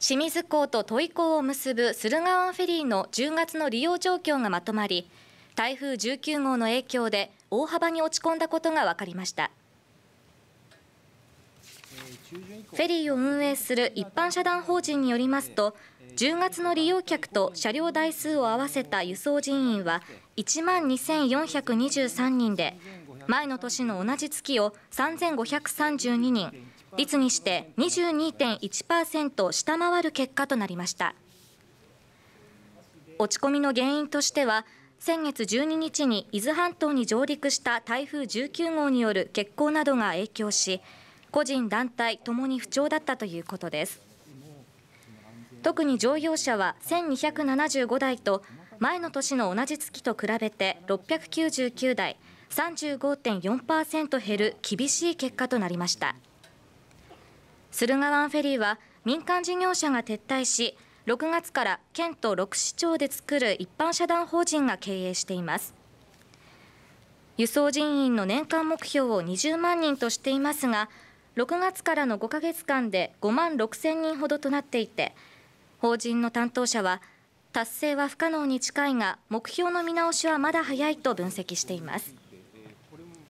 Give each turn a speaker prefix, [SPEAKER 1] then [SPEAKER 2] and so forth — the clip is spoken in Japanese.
[SPEAKER 1] 清水港と土井港を結ぶ駿河湾フェリーの10月の利用状況がまとまり台風19号の影響で大幅に落ち込んだことが分かりましたフェリーを運営する一般社団法人によりますと10月の利用客と車両台数を合わせた輸送人員は1万2423人で前の年の同じ月を3532人、率にして22.1%下回る結果となりました。落ち込みの原因としては、先月12日に伊豆半島に上陸した台風19号による欠航などが影響し、個人、団体ともに不調だったということです。特に乗用車は1275台と前の年の同じ月と比べて699台35.4%減る厳しい結果となりました駿河湾フェリーは民間事業者が撤退し6月から県と6市町で作る一般社団法人が経営しています輸送人員の年間目標を20万人としていますが6月からの5ヶ月間で5万6千人ほどとなっていて法人の担当者は達成は不可能に近いが目標の見直しはまだ早いと分析しています。